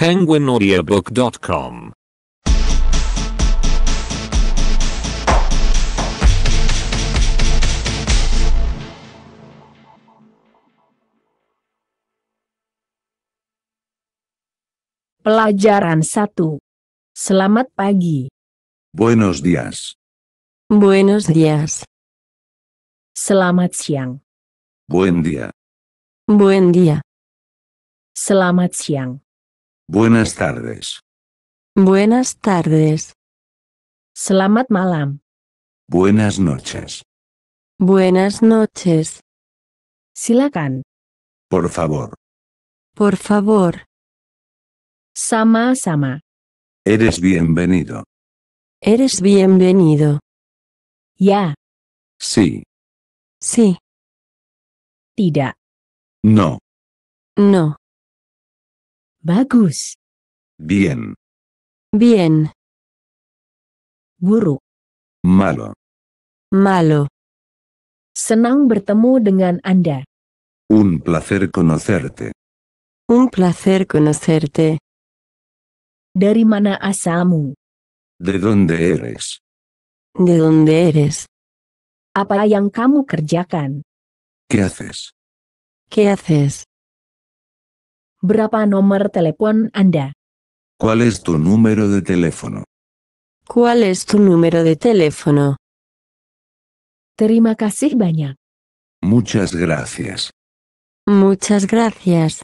penguinaudiobook.com Pelajaran 1. Selamat pagi. Buenos dias. Buenos dias. Selamat siang. Buen dia. Buen dia. Selamat siang. Buenas tardes. Buenas tardes. Selamat malam. Buenas noches. Buenas noches. Silakan. Por favor. Por favor. Sama sama. Eres bienvenido. Eres bienvenido. Ya. Sí. Sí. Tira. No. No. Bagus. Bien. Bien. Buruk. Malo. Malo. Senang bertemu dengan Anda. Un placer conocerte. Un placer conocerte. Dari mana asamu? De dónde eres? De dónde eres? Apa yang kamu kerjakan? ¿Qué haces? ¿Qué haces? Berapa nomor telepon Anda? ¿Cuál es tu número de teléfono? ¿Cuál es tu número de teléfono? Terima kasih banyak. Muchas gracias. Muchas gracias.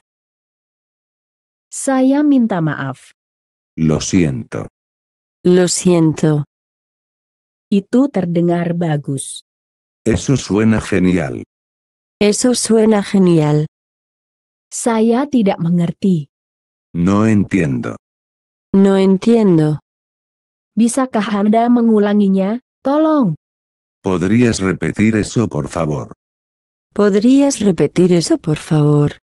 Saya minta maaf. Lo siento. Lo siento. Itu terdengar bagus. Eso suena genial. Eso suena genial. Saya tidak No entiendo. No entiendo. Bisakah Anda mengulanginya, tolong? ¿Podrías repetir eso, por favor? ¿Podrías repetir eso, por favor?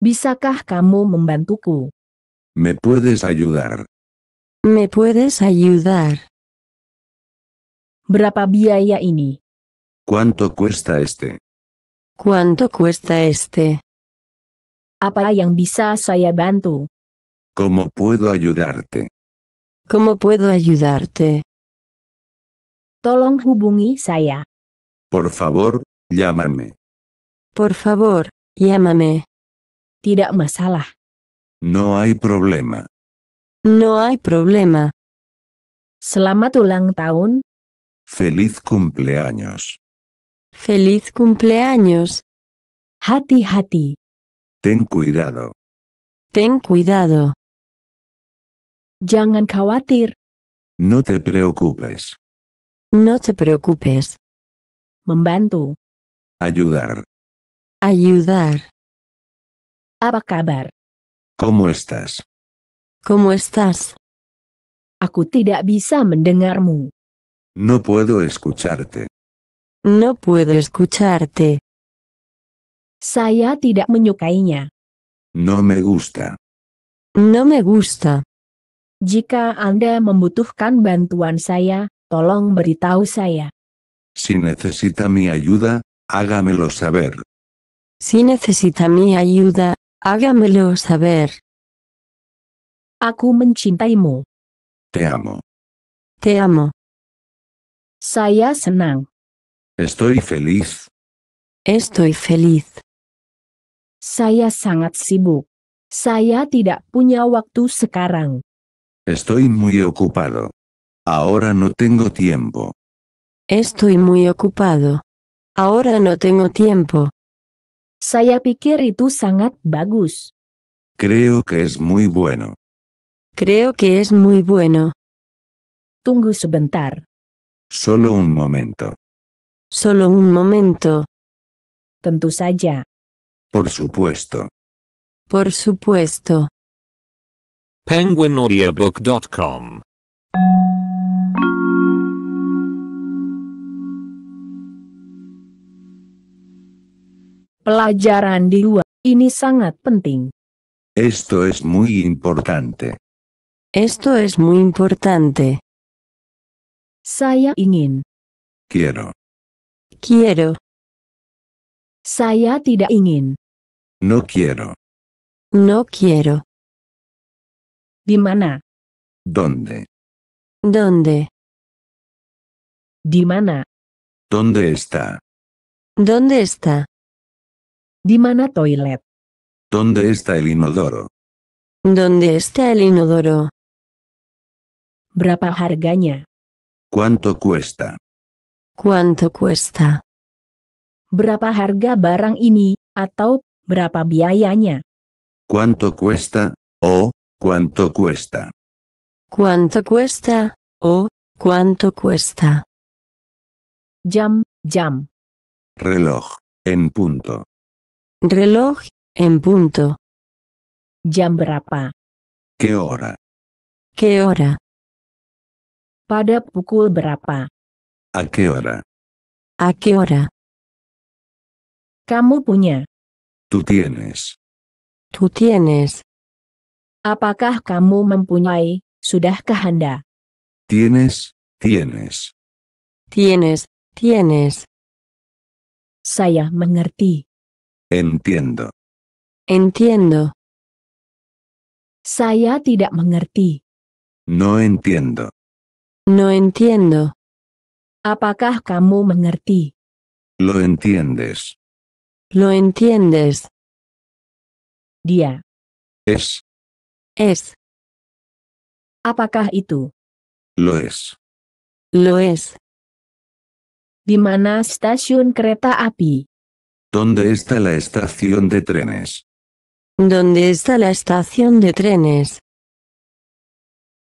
Bisakah kamu ¿Me puedes ayudar? ¿Me puedes ayudar? Berapa ini? ¿Cuánto cuesta este? ¿Cuánto cuesta este? Apa yang bisa saya bantu? ¿Cómo puedo ayudarte? ¿Cómo puedo ayudarte? Tolong hubungi saya. Por favor, llámame. Por favor, llámame. Tidak masalah. No hay problema. No hay problema. Selamat ulang tahun. Feliz cumpleaños. Feliz cumpleaños. Hati-hati. Ten cuidado. Ten cuidado. Jangan No te preocupes. No te preocupes. Membantu. Ayudar. Ayudar. Apa ¿Cómo estás? ¿Cómo estás? Aku tidak bisa mendengarmu. No puedo escucharte. No puedo escucharte. Saya tidak menyukainya. No me gusta. No me gusta. Jika Anda membutuhkan bantuan saya, tolong beritahu saya. Si necesita mi ayuda, hágamelo saber. Si necesita mi ayuda, hágamelo saber. Aku mencintaimu. Te amo. Te amo. Saya senang. Estoy feliz. Estoy feliz. Saya sangat sibuk. Saya tidak punya waktu sekarang. Estoy muy ocupado. Ahora no tengo tiempo. Estoy muy ocupado. Ahora no tengo tiempo. Saya pikir itu sangat bagus. Creo que es muy bueno. Creo que es muy bueno. Tunggu sebentar. Solo un momento. Solo un momento. Tentu saja. Por supuesto. Por supuesto. PenguinAudiobook.com Pelajaran di ini sangat penting. Esto es muy importante. Esto es muy importante. Saya ingin. Quiero. Quiero. Saya tidak ingin. No quiero. No quiero. Dimana. ¿Dónde? ¿Dónde? Dimana. ¿Dónde está? ¿Dónde está? Dimana toilet? ¿Dónde está el inodoro? ¿Dónde está el inodoro? Brapa harganya? ¿Cuánto cuesta? ¿Cuánto cuesta? Brapa harga barang ini, atau Berapa biayanya? ¿Cuánto cuesta? o ¿cuánto cuesta? ¿Cuánto cuesta? o ¿cuánto cuesta? Jam, jam. Reloj, en punto. Reloj, en punto. Jam berapa? ¿Qué hora? ¿Qué hora? Pada pukul berapa? ¿A qué hora? ¿A qué hora? Kamu punya. Tú tienes. Tú tienes. Apakah kamu mempunyai? Tienes, tienes. Tienes, tienes. Saya mengerti. Entiendo. Entiendo. Saya tidak mengerti. No entiendo. No entiendo. Apakah kamu mengerti? Lo entiendes. ¿Lo entiendes? Día. Es. Es. y tú? Lo es. Lo es. Di mana stasiun api? ¿Dónde está la estación de trenes? ¿Dónde está la estación de trenes?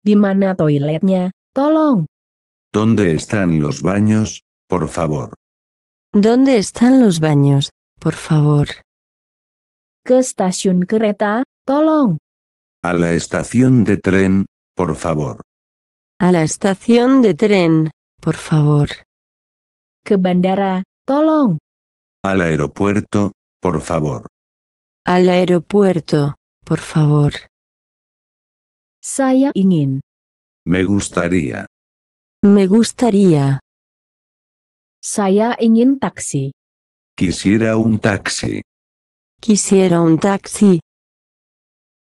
Di mana toiletnya? Tolong. ¿Dónde están los baños, por favor? ¿Dónde están los baños? Por favor. qué estación creta tolong. A la estación de tren, por favor. A la estación de tren, por favor. ¿Qué bandera? tolong. Al aeropuerto, por favor. Al aeropuerto, por favor. Saya ingin. Me gustaría. Me gustaría. Saya ingin taxi. Quisiera un taxi. Quisiera un taxi.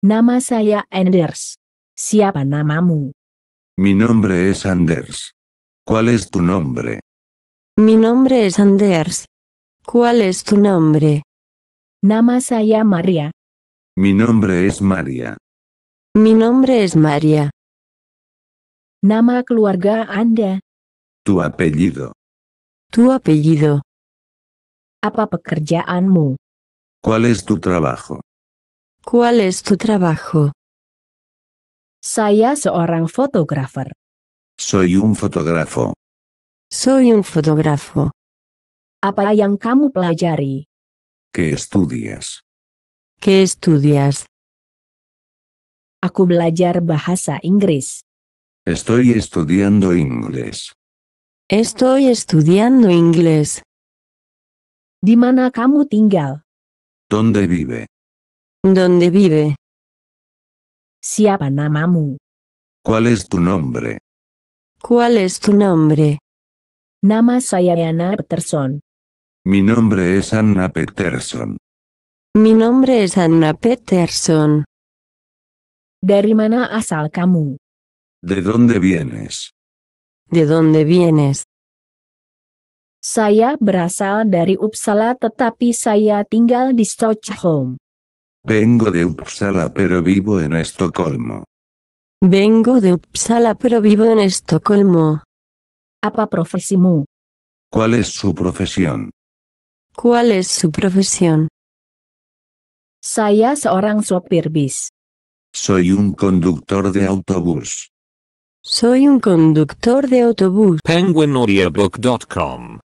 Namasaya Anders. Siapa namamu? Mi nombre es Anders. ¿Cuál es tu nombre? Mi nombre es Anders. ¿Cuál es tu nombre? Namasaya Maria. Mi nombre es Maria. Mi nombre es Maria. Nama keluarga Anda. Tu apellido. Tu apellido. Apa pekerjaanmu? ¿Cuál es tu trabajo? ¿Cuál es tu trabajo? Saya seorang fotógrafo. Soy un fotógrafo. Soy un fotógrafo. Apa yang kamu pelajari? ¿Qué estudias? ¿Qué estudias? Aku belajar bahasa Inggris. Estoy estudiando inglés. Estoy estudiando inglés. Di mana kamu tinggal? ¿Dónde vive? ¿Dónde vive? Siapa namamu? ¿Cuál es tu nombre? ¿Cuál es tu nombre? Nama saya Anna Peterson. Mi nombre es Anna Peterson. Mi nombre es Anna Peterson. Dari mana asal kamu? ¿De dónde vienes? ¿De dónde vienes? Saya berasal dari Uppsala tetapi saya tinggal di Stockholm. Vengo de Uppsala pero vivo en Estocolmo. Vengo de Uppsala pero vivo en Estocolmo. Apa profesimu? ¿Cuál es su profesión? ¿Cuál es su profesión? Saya seorang sopir Soy un conductor de autobús. Soy un conductor de autobús. Penguinaudiobook.com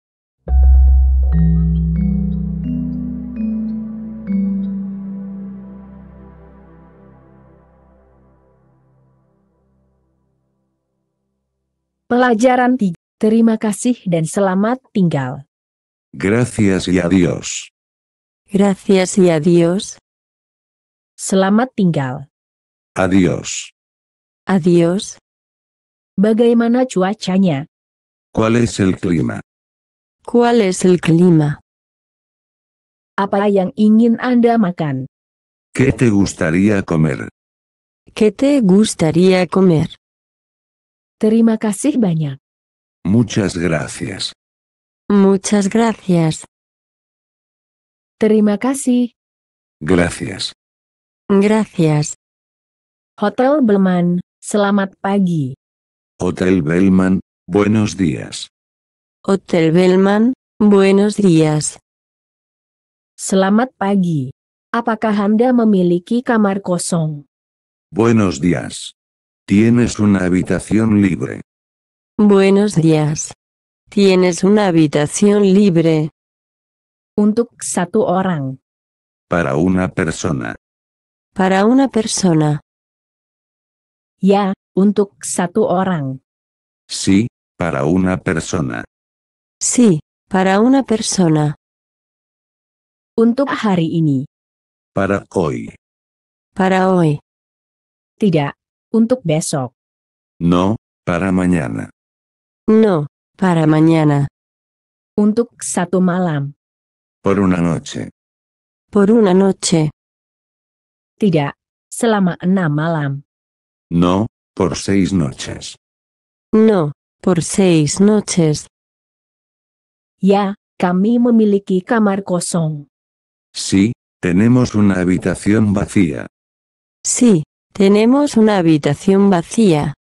Pelajaran 3. Terima kasih dan selamat tinggal. Gracias y adiós. Gracias y adiós. Selamat tinggal. Adiós. Adiós. Bagaimana cuacanya? ¿Cuál es el clima? ¿Cuál es el clima? Apa yang ingin Anda makan? ¿Qué te gustaría comer? ¿Qué te gustaría comer? Terima kasih Muchas gracias. Muchas gracias. Terima kasih. Gracias. Gracias. Hotel Belman, selamat pagi. Hotel Belman, buenos días. Hotel Bellman, buenos días. Selamat pagi. Apakah Anda memiliki kamar kosong? Buenos días. Tienes una habitación libre. Buenos días. Tienes una habitación libre. Untuk satu orang. Para una persona. Para una persona. Ya, untuk satu orang. Sí, para una persona. Sí, para una persona. Untuk hari ini. Para hoy. Para hoy. Un untuk besok. No, para mañana. No, para mañana. Un satu malam. Por una noche. Por una noche. Tidak, selama enam malam. No, por seis noches. No, por seis noches. Ya, kami memiliki kamar Sí, tenemos una habitación vacía. Sí, tenemos una habitación vacía.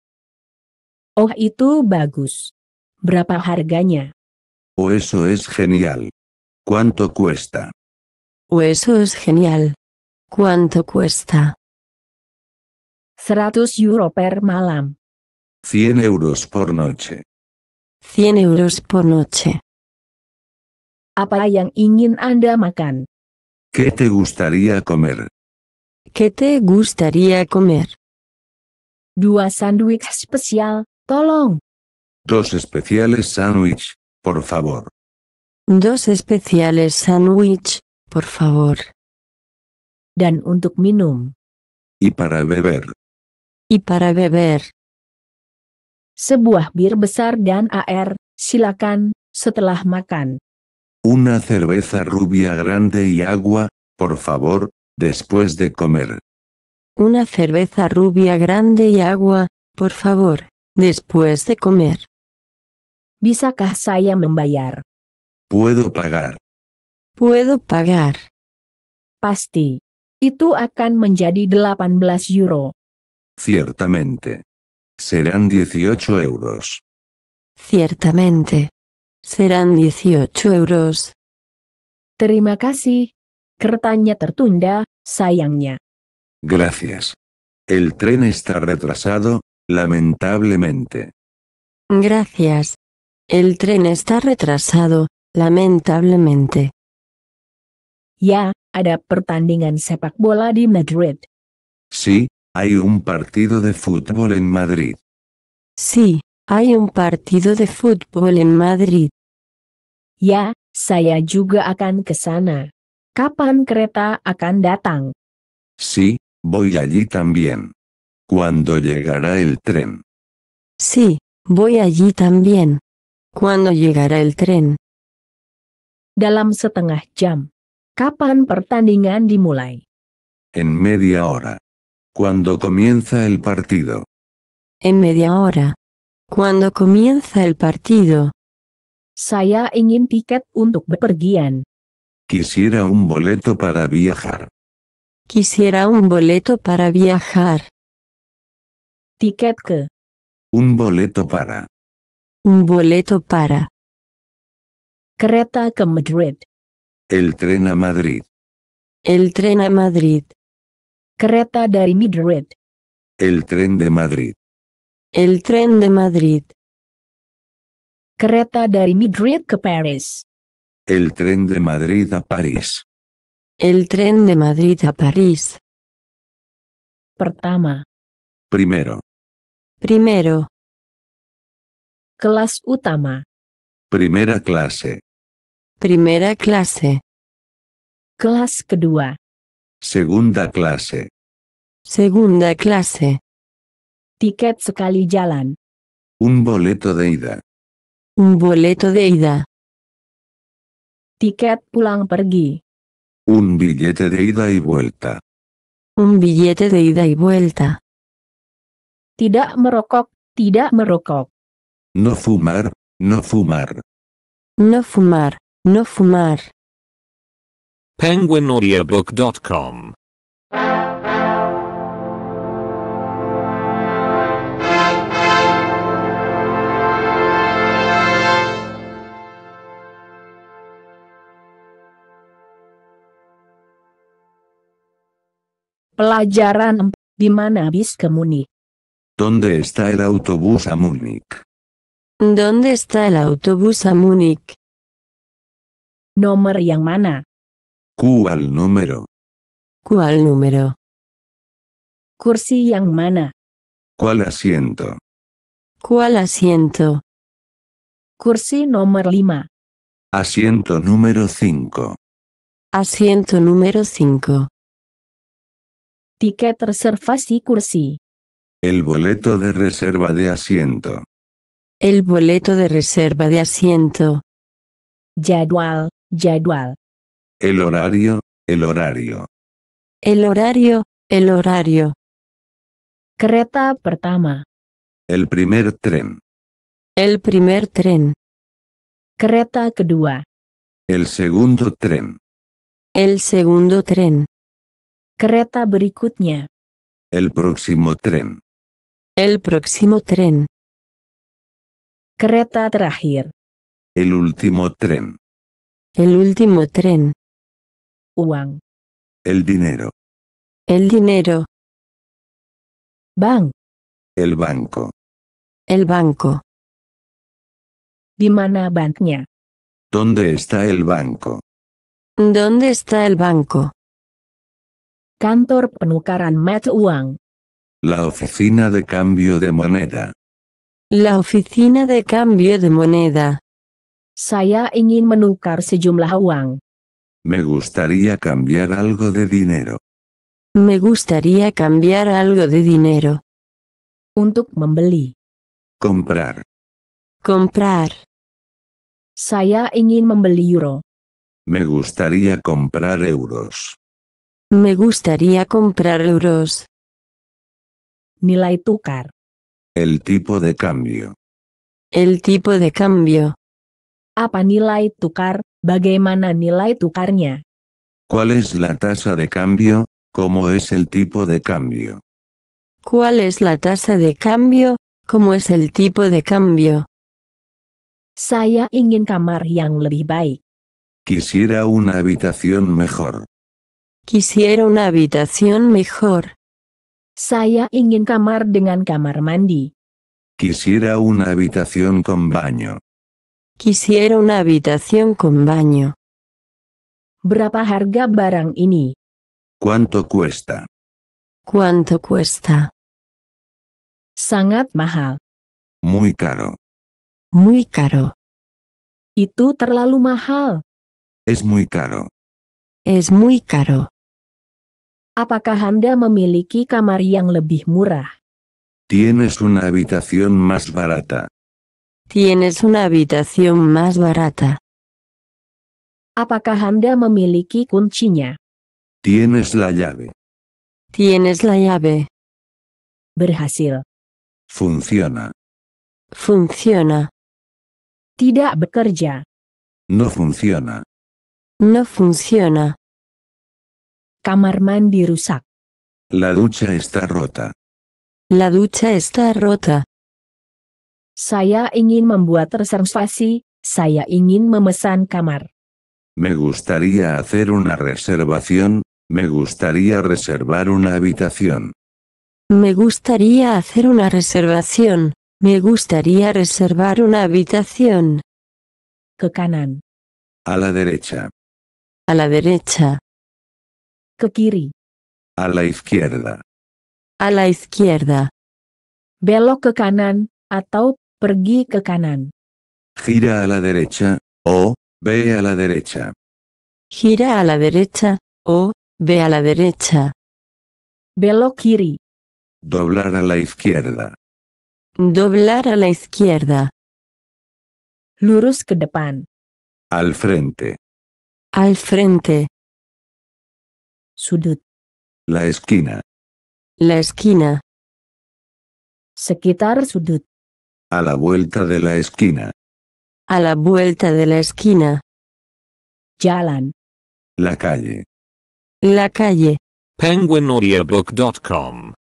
Oh, itu bagus. Berapa harganya? O oh, eso es genial. ¿Cuánto cuesta? O oh, eso es genial. ¿Cuánto cuesta? 100 euro per malam. 100 euros por noche. 100 euros por noche. Apa yang ingin Anda makan? ¿Qué te gustaría comer? ¿Qué te gustaría comer? Dua sándwich spesial, tolong. Dos especiales sándwich, por favor. Dos especiales sándwich, por favor. Dan untuk minum. Y para beber. Y para beber. Sebuah bir besar dan AR, silakan, setelah makan. Una cerveza rubia grande y agua, por favor, después de comer. Una cerveza rubia grande y agua, por favor, después de comer. Bisakah saya membayar? Puedo pagar. Puedo pagar. Pasti. Itu akan menjadi 18 euro. Ciertamente. Serán 18 euros. Ciertamente serán 18 euros. Terima kasih. Kertanya tertunda, sayangnya. Gracias. El tren está retrasado, lamentablemente. Gracias. El tren está retrasado, lamentablemente. Ya, ada pertandingan sepak bola di Madrid. Sí, hay un partido de fútbol en Madrid. Sí, hay un partido de fútbol en Madrid. Ya, saya juga akan ke sana. ¿Kapan kereta akan datang? Sí, voy allí también. ¿Cuándo llegará el tren? Sí, voy allí también. ¿Cuándo llegará el tren? Dalam setengah jam. Kapan pertandingan dimulai? En media hora. ¿Cuándo comienza el partido? En media hora. ¿Cuándo comienza el partido? Saya ingin tiket untuk Quisiera un boleto para viajar. Quisiera un boleto para viajar. Tiket que. Un boleto para. Un boleto para. Creta ke Madrid. El tren a Madrid. El tren a Madrid. Creta de Madrid. El tren de Madrid. El tren de Madrid. Kereta de Madrid a Paris. El tren de Madrid a París. El tren de Madrid a París. Pertama. Primero. Primero. Clase utama. Primera clase. Primera clase. Clase kedua. Segunda clase. Segunda clase. Tickets sekali jalan. Un boleto de ida. Un boleto de ida. Ticket pulang pergi. Un billete de ida y vuelta. Un billete de ida y vuelta. Tidak merokok, tidak merokok. No fumar, no fumar. No fumar, no fumar. Penguinaudiobook.com Pelajaran di mana bis ¿Dónde está el autobús a Múnich? ¿Dónde está el autobús a Múnich? Nomar yang mana? ¿Cuál número? ¿Cuál número? Kursi yang mana? ¿Cuál asiento? ¿Cuál asiento? Kursi nomor lima. Asiento número 5. Asiento número 5. Ticket reservasi cursi. El boleto de reserva de asiento. El boleto de reserva de asiento. Jadwal, jadwal. El horario, el horario. El horario, el horario. Kereta pertama. El primer tren. El primer tren. Kereta kedua. El segundo tren. El segundo tren. Kereta berikutnya. El próximo tren. El próximo tren. Kereta terakhir. El último tren. El último tren. Uang. El dinero. El dinero. Bank. El banco. El banco. dimana ¿Dónde está el banco? ¿Dónde está el banco? Cantor penukaran mata La oficina de cambio de moneda. La oficina de cambio de moneda. Saya ingin menukar sejumlah uang. Me gustaría cambiar algo de dinero. Me gustaría cambiar algo de dinero. Untuk membeli. Comprar. Comprar. Saya ingin membeli euro. Me gustaría comprar euros. Me gustaría comprar euros. Nilai tukar. El tipo de cambio. El tipo de cambio. Apa nilai tukar? Bagaimana nilai tukarnya? ¿Cuál es la tasa de cambio? ¿Cómo es el tipo de cambio? ¿Cuál es la tasa de cambio? ¿Cómo es el tipo de cambio? Saya ingin kamar yang lebih Quisiera una habitación mejor. Quisiera una habitación mejor. Saya ingin kamar dengan Quisiera una habitación con baño. Quisiera una habitación con baño. Berapa harga barang ini? ¿Cuánto cuesta? ¿Cuánto cuesta? Sangat mahal. Muy caro. Muy caro. ¿Y terlalu mahal. Es muy caro. Es muy caro. Apakah Anda memiliki kamar yang Tienes una habitación más barata. Tienes una habitación más barata. Apakah Anda memiliki kuncinya? Tienes la llave. Tienes la llave. Berhasil. Funciona. Funciona. Tidak bekerja. No funciona. No funciona. La ducha está rota. La ducha está rota. Saya ingin membuat reservasi, saya ingin memesan kamar. Me gustaría hacer una reservación, me gustaría reservar una habitación. Me gustaría hacer una reservación, me gustaría reservar una habitación. A la derecha. A la derecha. A la izquierda. A la izquierda. Belok ke kanan, atau pergi ke kanan. Gira a la derecha, o, ve a la derecha. Gira a la derecha, o, ve a la derecha. Belok kiri. Doblar a la izquierda. Doblar a la izquierda. Lurus ke depan. Al frente. Al frente. Sudut. La esquina. La esquina. Sekitar sudut. A la vuelta de la esquina. A la vuelta de la esquina. Jalan. La calle. La calle. penguinaudiobook.com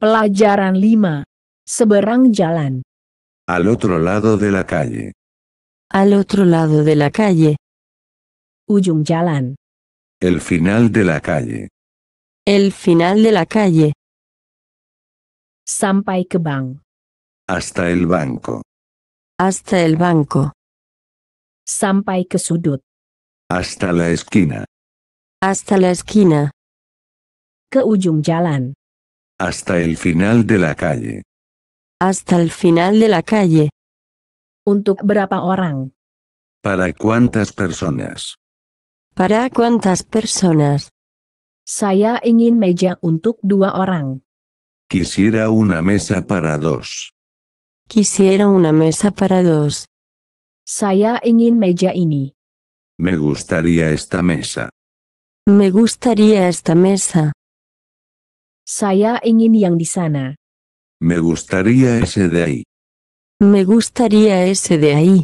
Pelajaran 5 Seberang jalan. Al otro lado de la calle. Al otro lado de la calle. Ujung jalan. El final de la calle. El final de la calle. Sampai ke bank. Hasta el banco. Hasta el banco. Sampai ke sudut. Hasta la esquina. Hasta la esquina. Ke ujung jalan. Hasta el final de la calle. Hasta el final de la calle. Untuk berapa orang? ¿Para cuántas personas? ¿Para cuántas personas? Saya ingin meja untuk dua orang. Quisiera una mesa para dos. Quisiera una mesa para dos. Saya ingin meja ini. Me gustaría esta mesa. Me gustaría esta mesa. Saya ingin yang di sana. Me gustaría ese de ahí. Me gustaría ese de ahí.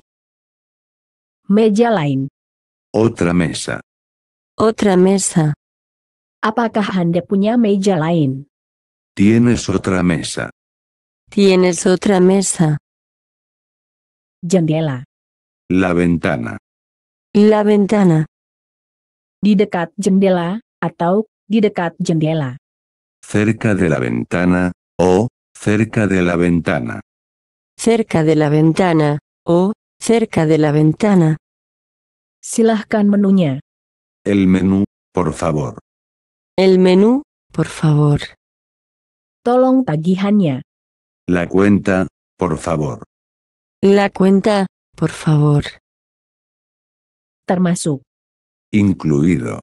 Meja Otra mesa. Otra mesa. Apakah Anda punya meja lain? Tienes otra mesa. Tienes otra mesa. Jendela. La ventana. La ventana. Di dekat jendela, atau di dekat jendela. Cerca de la ventana, o Cerca de la ventana. Cerca de la ventana, o, cerca de la ventana. Silahkan menunya. El menú, por favor. El menú, por favor. Tolong tagihannya. La cuenta, por favor. La cuenta, por favor. Termasuk. Incluido.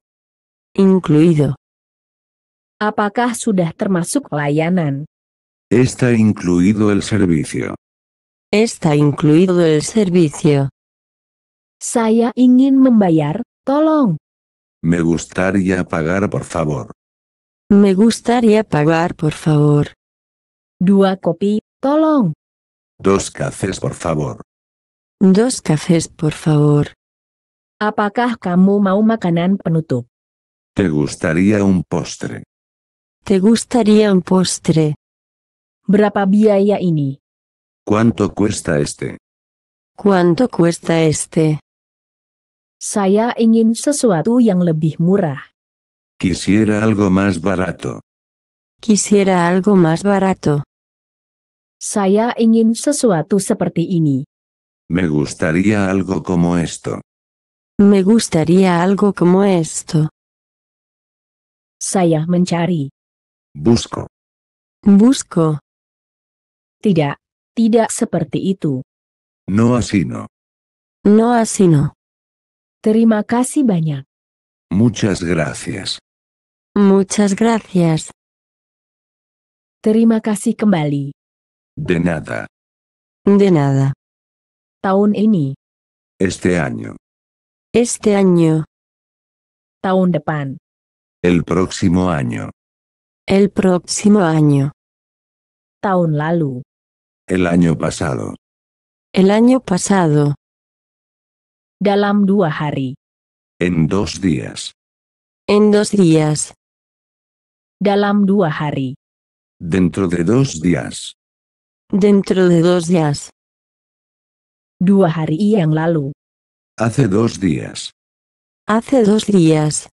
Incluido. Apakah sudah termasuk Está incluido el servicio. Está incluido el servicio. Saya ingin membayar, tolong. Me gustaría pagar por favor. Me gustaría pagar por favor. Dua kopi, tolong. Dos cafés por favor. Dos cafés por favor. Apakah kamu mau makanan penutup? Te gustaría un postre. Te gustaría un postre. Berapa biaya ini? ¿Cuánto cuesta este? ¿Cuánto cuesta este? Saya ingin sesuatu yang lebih murah. Quisiera algo más barato. Quisiera algo más barato. Saya ingin sesuatu seperti ini. Me gustaría algo como esto. Me gustaría algo como esto. Saya mencari. Busco. Busco. Tidak, tidak y tú. No así no. No así no. Terima kasih banyak. Muchas gracias. Muchas gracias. Terima kasih De nada. De nada. Tahun ini. Este año. Este año. de pan. El próximo año. El próximo año. Taun lalu. El año pasado. El año pasado. Dalam dua hari. En dos días. En dos días. Dalam dua hari. Dentro de dos días. Dentro de dos días. Dua hari yang lalu. Hace dos días. Hace dos días.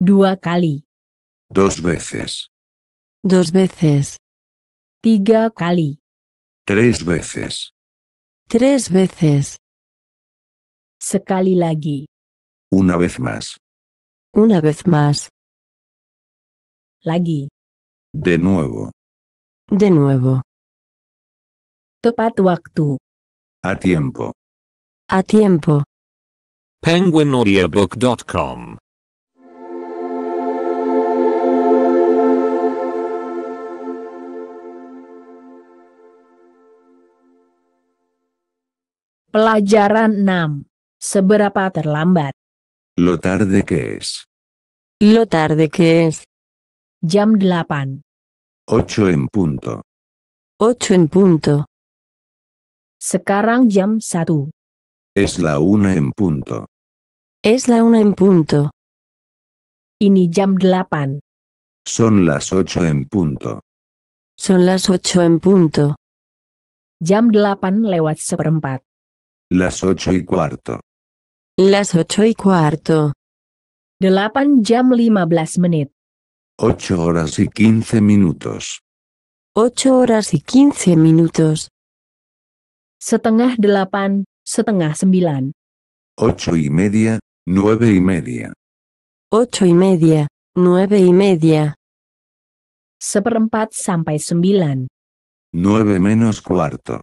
Dua kali. Dos veces. Dos veces. Tiga kali. Tres veces. Tres veces. Sekali lagi. Una vez más. Una vez más. Lagi. De nuevo. De nuevo. Tepat A tiempo. A tiempo. penguinaudiobook.com Pelajaran 6. Seberapa terlambat? Lo tarde que es. Lo tarde que es. Jam 8. 8 en punto. 8 en punto. Sekarang jam 1. Es la una en punto. Es la una en punto. Ini jam 8. Son las 8 en punto. Son las 8 en punto. Jam 8 lewat seperempat. Las ocho y cuarto. Las ocho y cuarto. pan jam lima menit. Ocho horas y quince minutos. Ocho horas y quince minutos. Setengah delapan, setengah sembilan. Ocho y media, nueve y media. Ocho y media, nueve y media. Seperempat sampai sembilan. Nueve menos cuarto.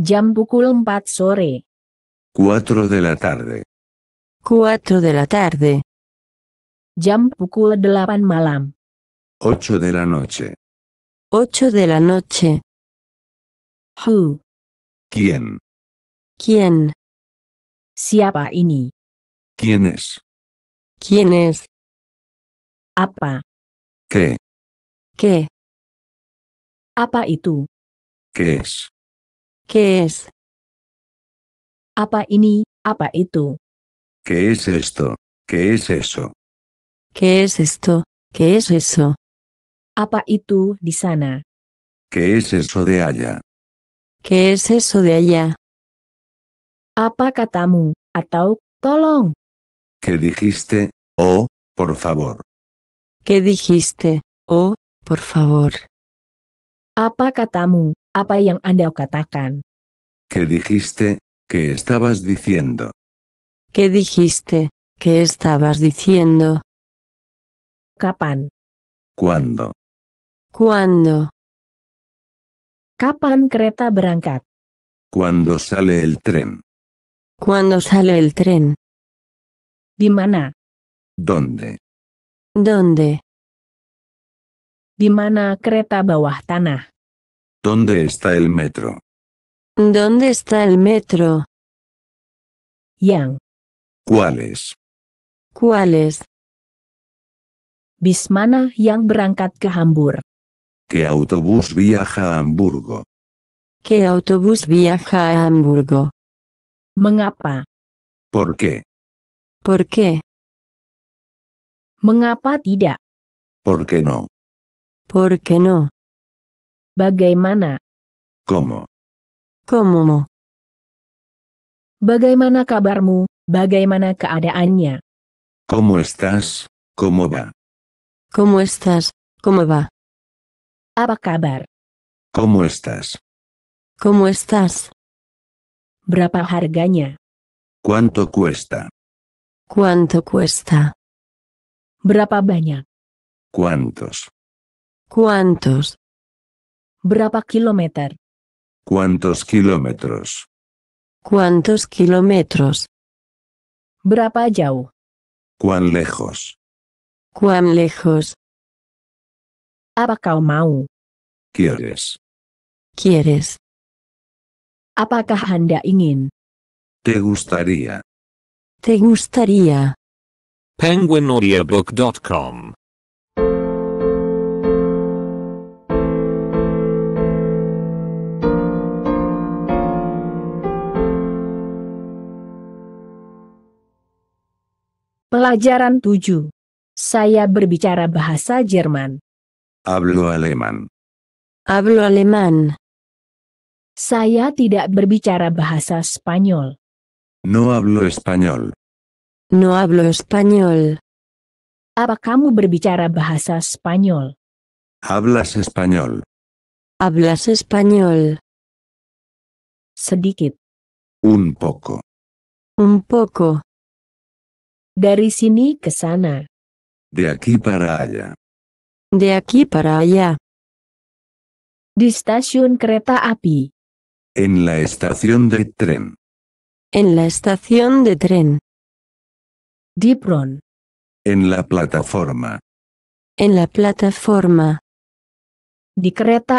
Jam pukul 4 sore. 4 de la tarde. 4 de la tarde. Jam pukul 8 malam. 8 de la noche. 8 de la noche. Who? ¿Quién? ¿Quién? Siapa ini? ¿Quién es? ¿Quién es? Apa. ¿Qué? ¿Qué? Apa itu? ¿Qué es? ¿Qué es? Apa ini, apa itu. ¿Qué es esto? ¿Qué es eso? ¿Qué es esto? ¿Qué es eso? Apa itu di sana. ¿Qué es eso de allá? ¿Qué es eso de allá? Apa katamu, atau, tolong. ¿Qué dijiste? Oh, por favor. ¿Qué dijiste? Oh, por favor. Apa katamu, apa yang ¿Qué dijiste? ¿Qué estabas diciendo? ¿Qué dijiste? ¿Qué estabas diciendo? Capan. ¿Cuándo? ¿Cuándo? Capan creta berangkat? ¿Cuándo sale el tren? ¿Cuándo sale el tren? Dimana. ¿Dónde? ¿Dónde? Dimana creta kereta bawah tanah? ¿Dónde está el metro? ¿Dónde está el metro? Yang. ¿Cuál ¿Cuáles? Bismana yang berangkat ke Hamburg. ¿Qué autobús viaja a Hamburgo? ¿Qué autobús viaja a Hamburgo? Mengapa? ¿Por qué? ¿Por qué? Mengapa tidak? ¿Por qué no? ¿Por qué no? Bagaimana? ¿Cómo? ¿Cómo? Bagaimana kabarmu? Bagaimana keadaannya? ¿Cómo estás? ¿Cómo va? ¿Cómo estás? ¿Cómo va? Abacabar. kabar? ¿Cómo estás? ¿Cómo estás? Berapa harganya? ¿Cuánto cuesta? ¿Cuánto cuesta? Berapa banyak? ¿Cuántos? ¿Cuántos? ¿Brapa kilometer? ¿Cuántos kilómetros? ¿Cuántos kilómetros? ¿Brapa jauh? ¿Cuán lejos? ¿Cuán lejos? Apa mau? ¿Quieres? ¿Quieres? Apakah Anda ingin? ¿Te gustaría? ¿Te gustaría? PenguinAudiobook.com Pelajaran 7. Saya berbicara bahasa Jerman. Hablo alemán. Hablo alemán. Saya tidak berbicara bahasa Spanyol. No hablo español. No hablo español. Apa kamu berbicara bahasa Spanyol? Hablas español. Hablas español. Sedikit. Un poco. Un poco. De aquí para allá. De aquí para allá. Di stasiun api. En la estación de tren. En la estación de tren. Dipron. En la plataforma. En la plataforma. Di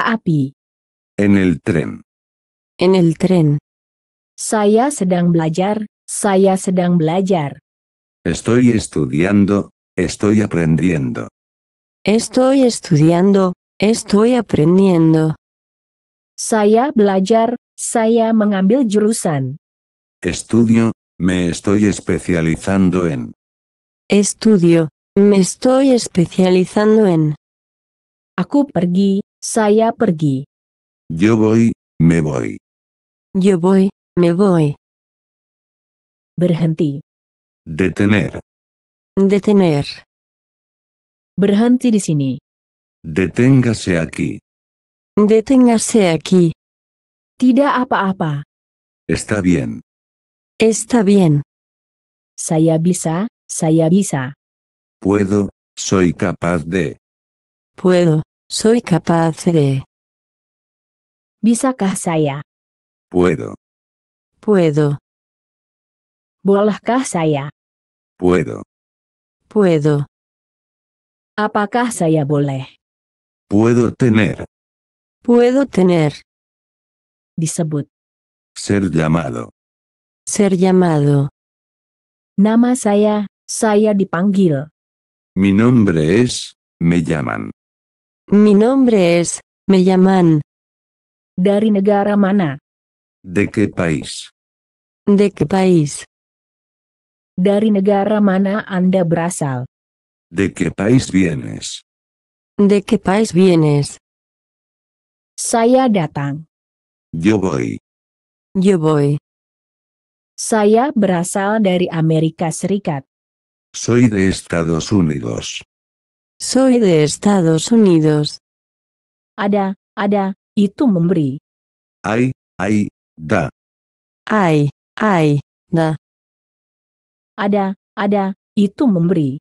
api. En el tren. En el tren. Saya sedang belajar, saya sedang belajar. Estoy estudiando, estoy aprendiendo. Estoy estudiando, estoy aprendiendo. Saya belajar, saya mengambil jurusan. Estudio, me estoy especializando en. Estudio, me estoy especializando en. Aku pergi, saya pergi. Yo voy, me voy. Yo voy, me voy. Berhenti, Detener. Detener. Berhenti di Deténgase aquí. Deténgase aquí. Tidak apa-apa. Está bien. Está bien. Saya bisa, saya bisa. Puedo, soy capaz de. Puedo, soy capaz de. Bisakah saya? Puedo. Puedo. Bolehkah saya? Puedo. Puedo. Apakah saya boleh? Puedo tener. Puedo tener. Disebut. Ser llamado. Ser llamado. Nama saya, saya dipanggil. Mi nombre es, me llaman. Mi nombre es, me llaman. Dari negara mana? De qué país? De qué país? Dari negara Anda ¿De qué país vienes? ¿De qué país vienes? Saya datang. Yo voy. Yo voy. Saya berasal dari Amerika Serikat. Soy de Estados Unidos. Soy de Estados Unidos. Ada, ada, itu memberi. Ay, ay, da. Ay, ay, da. Ada, ada, y tú memberi.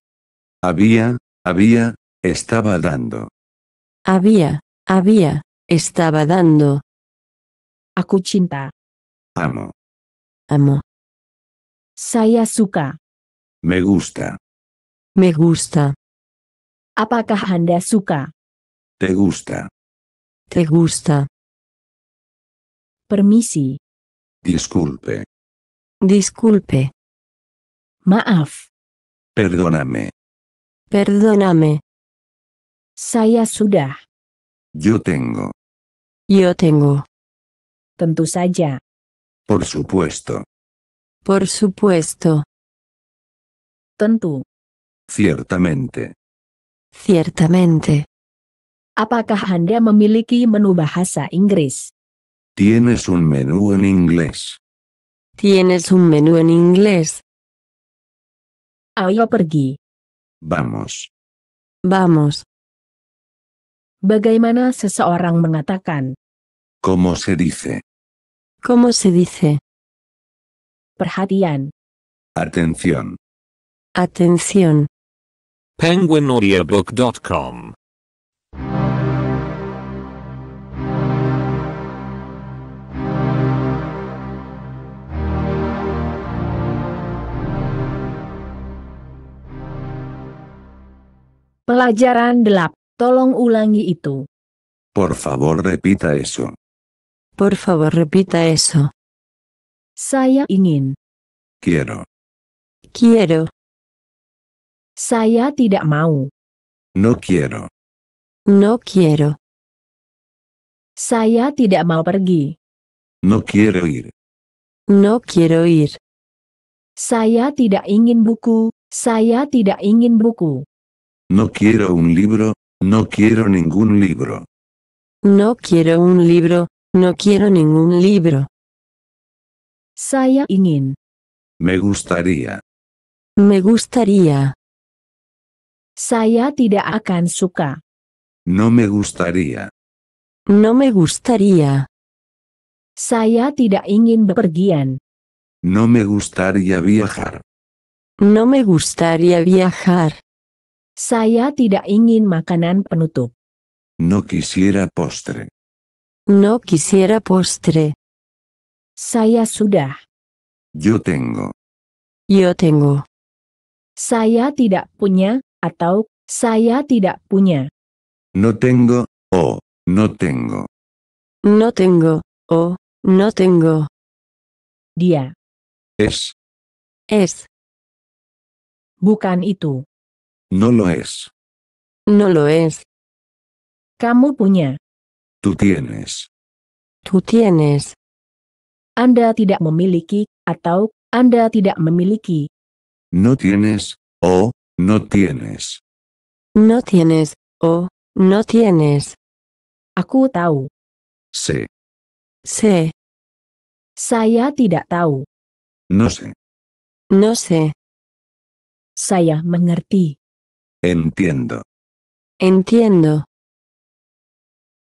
Había, había, estaba dando. Había, había, estaba dando. A Amo. Amo. Saya suka. Me gusta. Me gusta. Apakah Anda suka? Te gusta. Te gusta. Permisi. Disculpe. Disculpe. Maaf. Perdóname. Perdóname. Saya sudah. Yo tengo. Yo tengo. Tentu saja. Por supuesto. Por supuesto. Tentu. Ciertamente. Ciertamente. Apakah Anda memiliki menu bahasa Inggris? Tienes un menú en inglés. Tienes un menú en inglés. Ayo pergi. Vamos. Vamos. Bagaimana seseorang mengatakan? ¿Cómo se dice? ¿Cómo se dice? Perhatian. Atención. Atención. Penguinaudiobook.com Pelajaran delap, tolong ulangi itu. Por favor repita eso. Por favor repita eso. Saya ingin. Quiero. Quiero. Saya tidak mau. No quiero. No quiero. Saya tidak mau pergi. No quiero ir. No quiero ir. Saya tidak ingin buku, saya tidak ingin buku. No quiero un libro, no quiero ningún libro. No quiero un libro, no quiero ningún libro. Saya ingin. Me gustaría. Me gustaría. Saya tidak akan suka. No me gustaría. No me gustaría. Saya tidak ingin bepergian. No me gustaría viajar. No me gustaría viajar. Saya tidak ingin makanan penutup. No quisiera postre. No quisiera postre. Saya sudah. Yo tengo. Yo tengo. Saya tidak punya, atau, saya tidak punya. No tengo, o, oh, no tengo. No tengo, o, oh, no tengo. Dia. Es. Es. Bukan itu. No lo es. No lo es. Kamu puña. Tú tienes. Tú tienes. Anda tidak memiliki, atau, Anda tidak memiliki. No tienes, o, no tienes. No tienes, o, no tienes. Aku tahu. Sé. Sé. Saya tidak tahu. No sé. No sé. Saya mengerti. Entiendo. Entiendo.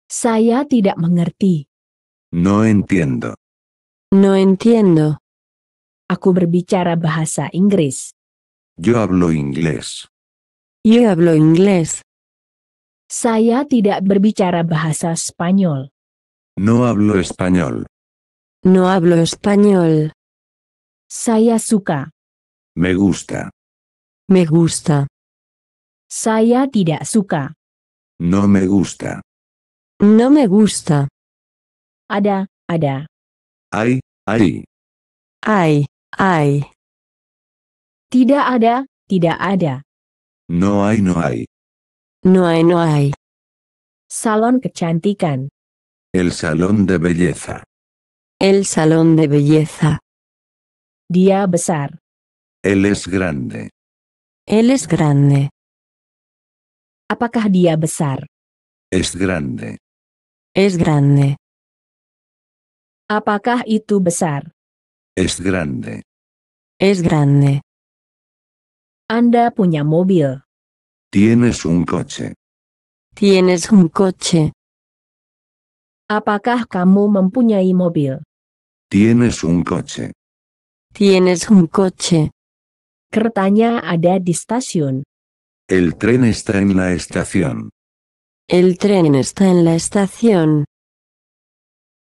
Saya tidak mengerti. No entiendo. No entiendo. Aku berbicara inglés. Yo hablo inglés. Yo hablo inglés. Saya tidak berbicara bahasa Spanyol. No hablo español. No hablo español. Saya suka. Me gusta. Me gusta. Saya tidak suka. No me gusta. No me gusta. Ada, ada. Ay, ay. Ay, ay. Tidak ada, tidak ada. No hay, no hay. No hay, no hay. Salón kecantikan. El salón de belleza. El salón de belleza. Dia besar. Él es grande. Él es grande. Apakah dia besar? Es grande. Es grande. Apakah itu besar? Es grande. Es grande. Anda punya mobil. Tienes un coche. Tienes un coche. Apakah kamu mempunyai mobil? Tienes un coche. Tienes un coche. Keretanya ada di stasiun. El tren está en la estación. El tren está en la estación.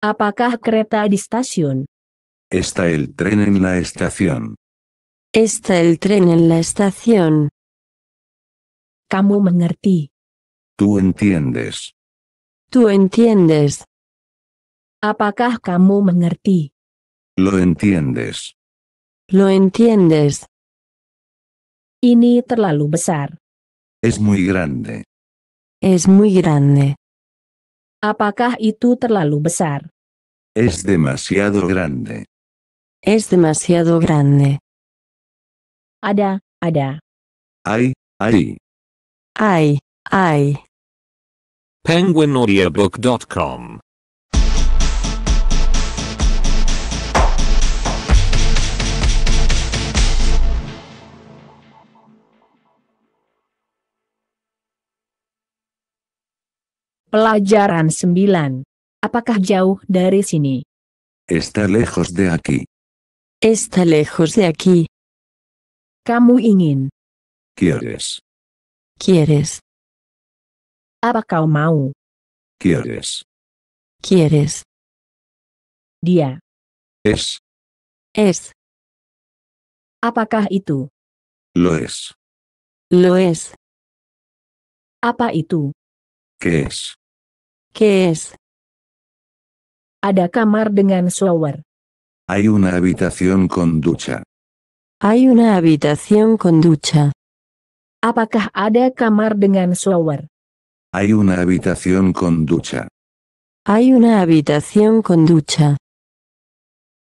Apakah kereta di stasiun? Está el tren en la estación. Está el tren en la estación. Kamu mengerti. Tú entiendes. Tú entiendes. Apakah kamu mengerti? Lo entiendes. Lo entiendes. Ini terlalu es muy grande. Es muy grande. Apakah itu terlalu besar? Es demasiado grande. Es demasiado grande. Ada, ada. Ay, ay. Ay, ay. PenguinAudiobook.com Pelajaran 9. Apakah jauh dari sini? Está lejos de aquí. Está lejos de aquí. Kamu ingin. Quieres. Quieres. Apa kau mau? Quieres. Quieres. Dia. Es. Es. Apakah itu? Lo es. Lo es. Apa itu? ¿Qué es? ¿Qué es? Ada kamar dengan Hay una habitación con ducha. Hay una habitación con ducha. Apakah ada kamar dengan Hay una habitación con ducha. Hay una habitación con ducha.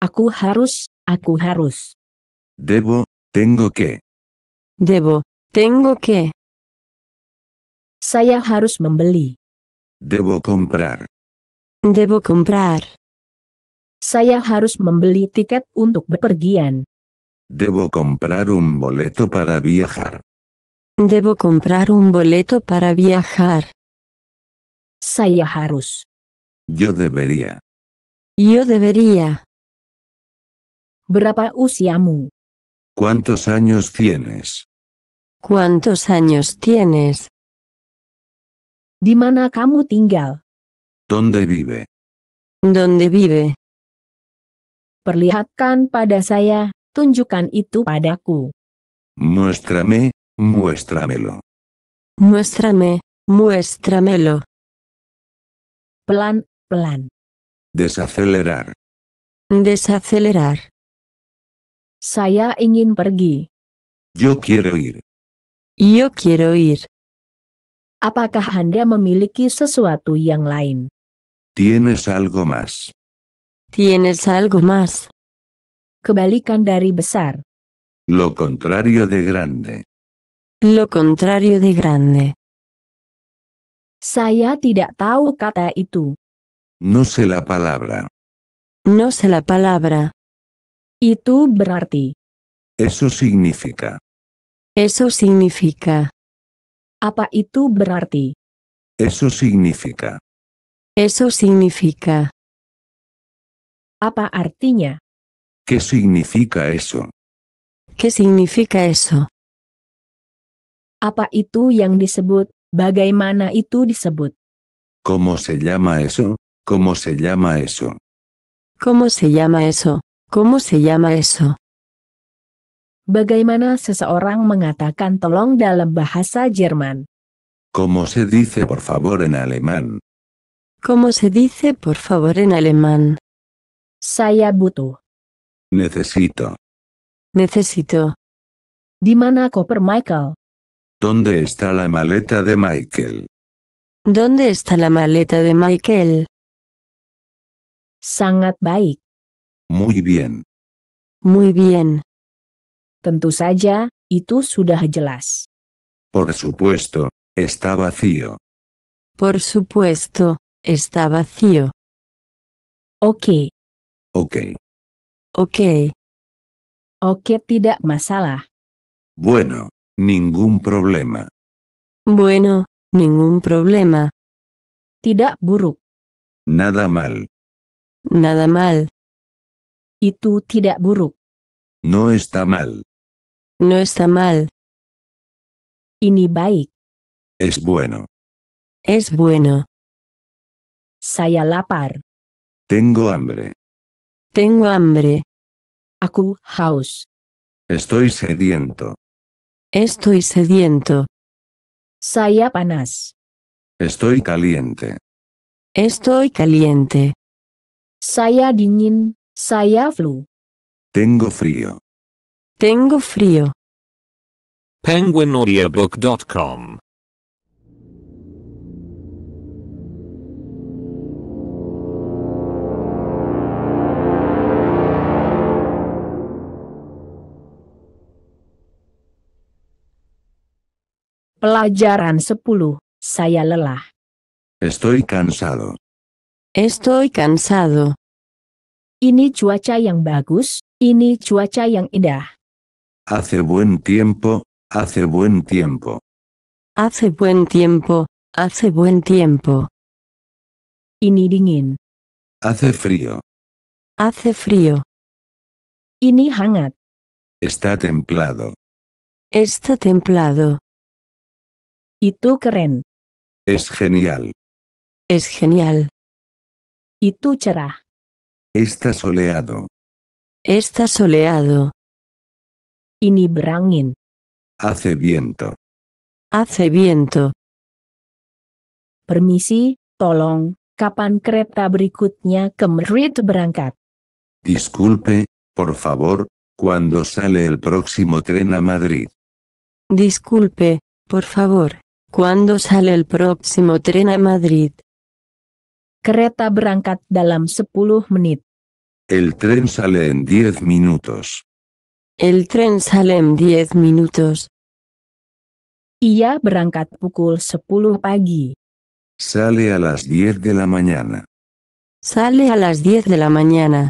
Aku harus, Debo, tengo que. Debo, tengo que. Saya harus membeli. Debo comprar. Debo comprar. Saya harus membeli tiket untuk bepergian. Debo comprar un boleto para viajar. Debo comprar un boleto para viajar. Saya harus. Yo debería. Yo debería. Berapa usiamu? ¿Cuántos años tienes? ¿Cuántos años tienes? Di mana kamu tinggal? Donde vive? Donde vive? Perlihatkan pada saya, tunjukkan itu padaku. Muéstrame, muéstramelo. Muéstrame, muéstramelo. Pelan, pelan. Desacelerar. Desacelerar. Saya ingin pergi. Yo quiero ir. Yo quiero ir. Apakah Tienes algo más. Tienes algo más. Kebalikan Lo contrario de grande. Lo contrario de grande. Saya tidak tahu kata itu. No sé la palabra. No sé la palabra. Itu berarti. Eso significa. Eso significa. Apa itu berarti? Eso significa. Eso significa. Apa artinya? ¿Qué significa eso? ¿Qué significa eso? Apa itu yang disebut? Bagaimana itu disebut? ¿Cómo se llama eso? ¿Cómo se llama eso? ¿Cómo se llama eso? ¿Cómo se llama eso? bahasa ¿Cómo se dice por favor en alemán? ¿Cómo se dice por favor en alemán? Saya butuh. Necesito. Necesito. Dimana mana koper Michael? ¿Dónde está la maleta de Michael? ¿Dónde está la maleta de Michael? Sangat baik. Muy bien. Muy bien. Tentu saja, itu sudah jelas. Por supuesto, está vacío. Por supuesto, está vacío. Ok. Ok. Ok. Ok, Oke masala. tidak Bueno, ningún problema. Bueno, ningún problema. Tidak buruk. Nada mal. Nada mal. tú tidak buruk. No está mal. No está mal. Inibai. Es bueno. Es bueno. Sayalapar. Tengo hambre. Tengo hambre. Aku house. Estoy sediento. Estoy sediento. Saya Estoy caliente. Estoy caliente. Saya dingin, Tengo frío. Tengo frío. PenguinAudiobook.com Pelajaran 10. Saya lelah. Estoy cansado. Estoy cansado. Ini cuaca yang bagus, ini cuaca yang indah. Hace buen tiempo, hace buen tiempo. Hace buen tiempo, hace buen tiempo. Ini Hace frío. Hace frío. Ini hangat. Está templado. Está templado. Y tú keren. Es genial. Es genial. tú Chara. Está soleado. Está soleado. Hace viento. Hace viento. Permisi, tolong, kapan kereta berikutnya ke Madrid berangkat? Disculpe, por favor, ¿cuándo sale el próximo tren a Madrid? Disculpe, por favor, ¿cuándo sale el próximo tren a Madrid? Creta berangkat dalam 10 menit. El tren sale en 10 minutos. El tren sale en 10 minutos. Ia berangkat pukul 10 pagi. Sale a las 10 de la mañana. Sale a las 10 de la mañana.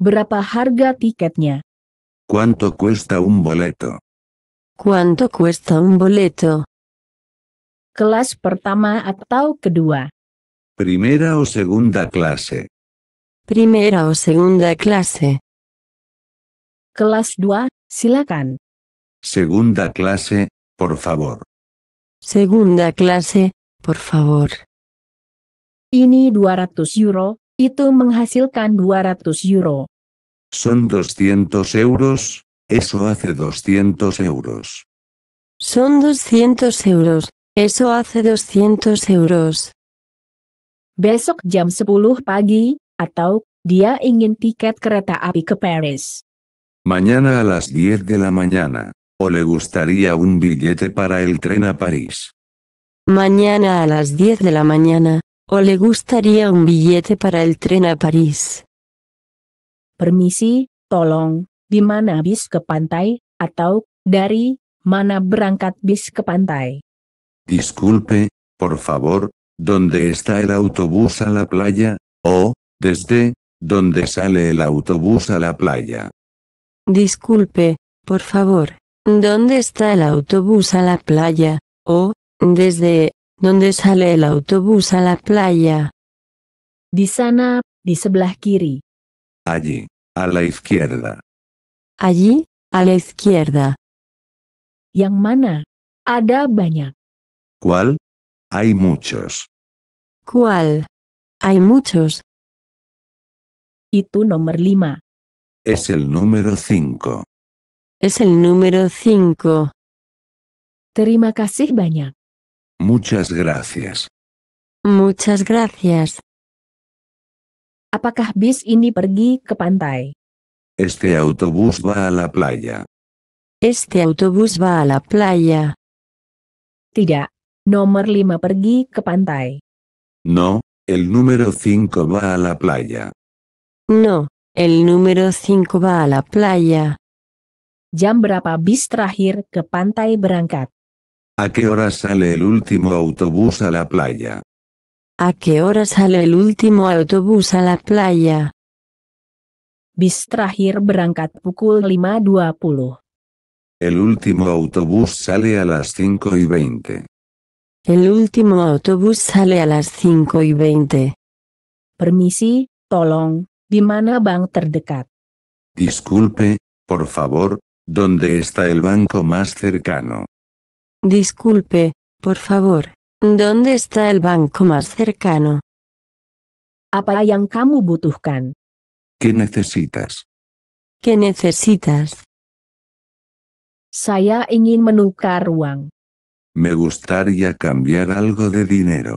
Berapa harga tiketnya? ¿Cuánto cuesta un boleto? ¿Cuánto cuesta un boleto? Kelas pertama atau kedua? Primera o segunda clase. Primera o segunda clase. Kelas 2, silakan. Segunda clase, por favor. Segunda clase, por favor. Ini 200 euro, itu menghasilkan 200 euro. Son 200 euros, eso hace 200 euros. Son 200 euros, eso hace 200 euros. Besok jam 10 pagi, atau dia ingin tiket kereta api ke Paris. Mañana a las 10 de la mañana. ¿O le gustaría un billete para el tren a París? Mañana a las 10 de la mañana. ¿O le gustaría un billete para el tren a París? Permisi, tolong, di mana bis ke pantai, atau, dari, mana berangkat bis ke Disculpe, por favor, ¿dónde está el autobús a la playa? O, desde, ¿dónde sale el autobús a la playa? Disculpe, por favor, ¿dónde está el autobús a la playa? O, desde, ¿dónde sale el autobús a la playa? Disana, dice di Allí, a la izquierda. Allí, a la izquierda. Yang mana? Ada ¿Cuál? Hay muchos. ¿Cuál? Hay muchos. ¿Y tú no lima. Es el número 5. Es el número 5. Terima kasih banyak. Muchas gracias. Muchas gracias. Apakah bis ini pergi ke pantai? Este autobús va a la playa. Este autobús va a la playa. Tidak, nomor 5 pergi ke pantai. No, el número 5 va a la playa. No, el número 5 va a la playa. Jam berapa bis terakhir ke pantai berangkat? ¿A qué hora sale el último autobús a la playa? ¿A qué hora sale el último autobús a la playa? Bis terakhir berangkat pukul 5.20. El último autobús sale a las 5 y 20. El último autobús sale a las 5 y 20. Permisi, tolong, ¿Di mana bank terdekat? Disculpe, por favor, ¿dónde está el banco más cercano? Disculpe, por favor, ¿dónde está el banco más cercano? Apa yang kamu butuhkan? ¿Qué necesitas? ¿Qué necesitas? Saya ingin menukar uang. Me gustaría cambiar algo de dinero.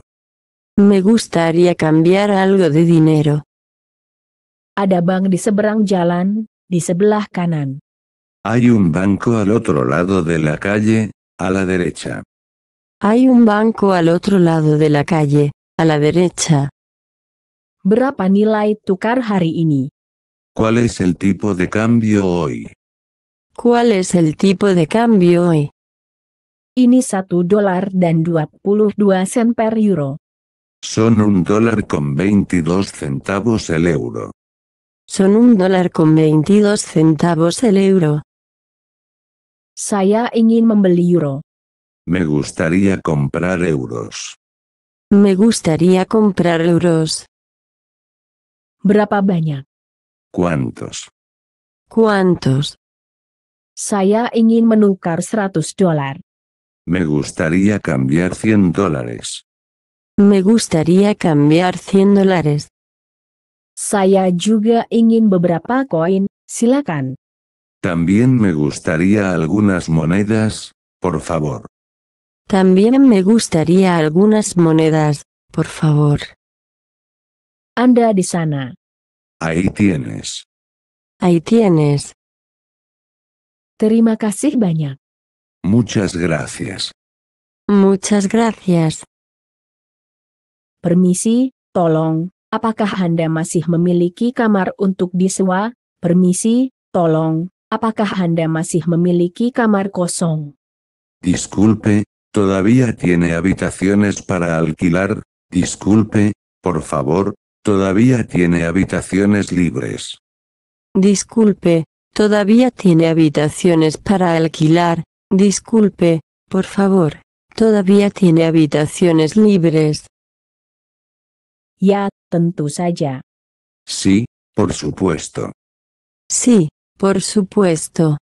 Me gustaría cambiar algo de dinero. Ada bank di seberang jalan, di sebelah kanan. Hay un banco al otro lado de la calle, a la derecha. Hay un banco al otro lado de la calle, a la derecha. Berapa nilai tukar hari ini? ¿Cuál es el tipo de cambio hoy? ¿Cuál es el tipo de cambio hoy? Ini satu dolar dan 22 sen per euro. Son un dólar con 22 centavos el euro son un dólar con 22 centavos el euro. Saya ingin membeli Me gustaría comprar euros. Me gustaría comprar euros. Berapa banyak? ¿Cuántos? ¿Cuántos? Saya ingin menukar 100 dólar. Me gustaría cambiar 100 dólares. Me gustaría cambiar 100 dólares. Saya juga ingin beberapa koin, silakan. También me gustaría algunas monedas, por favor. También me gustaría algunas monedas, por favor. Anda di Ahí tienes. Ahí tienes. Terima kasih banyak. Muchas gracias. Muchas gracias. Permisi, tolong, Apakah Anda masih memiliki kamar untuk disewa? Permisi, tolong, apakah Anda masih memiliki kamar Disculpe, ¿todavía tiene habitaciones para alquilar? Disculpe, por favor, ¿todavía tiene habitaciones libres? Disculpe, ¿todavía tiene habitaciones para alquilar? Disculpe, por favor, ¿todavía tiene habitaciones libres? Ya, tentu saja. Sí, por supuesto. Sí, por supuesto.